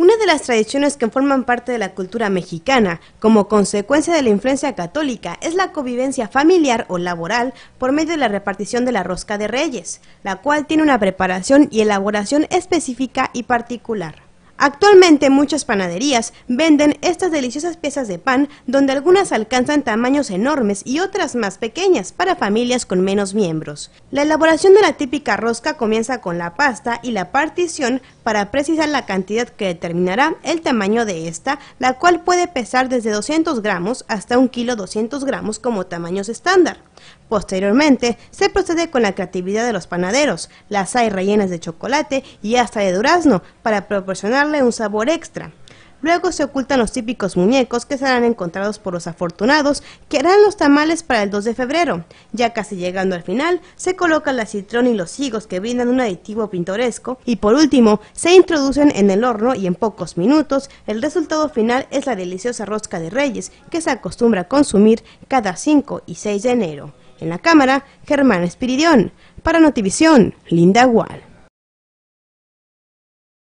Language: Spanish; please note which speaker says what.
Speaker 1: Una de las tradiciones que forman parte de la cultura mexicana, como consecuencia de la influencia católica, es la convivencia familiar o laboral por medio de la repartición de la rosca de reyes, la cual tiene una preparación y elaboración específica y particular. Actualmente muchas panaderías venden estas deliciosas piezas de pan donde algunas alcanzan tamaños enormes y otras más pequeñas para familias con menos miembros. La elaboración de la típica rosca comienza con la pasta y la partición para precisar la cantidad que determinará el tamaño de esta, la cual puede pesar desde 200 gramos hasta 1 kilo 200 gramos como tamaños estándar. Posteriormente, se procede con la creatividad de los panaderos, las hay rellenas de chocolate y hasta de durazno para proporcionar un sabor extra. Luego se ocultan los típicos muñecos que serán encontrados por los afortunados que harán los tamales para el 2 de febrero. Ya casi llegando al final, se colocan la citrón y los higos que brindan un aditivo pintoresco y por último se introducen en el horno y en pocos minutos el resultado final es la deliciosa rosca de reyes que se acostumbra a consumir cada 5 y 6 de enero. En la cámara, Germán Espiridión. Para Notivisión, Linda Gual.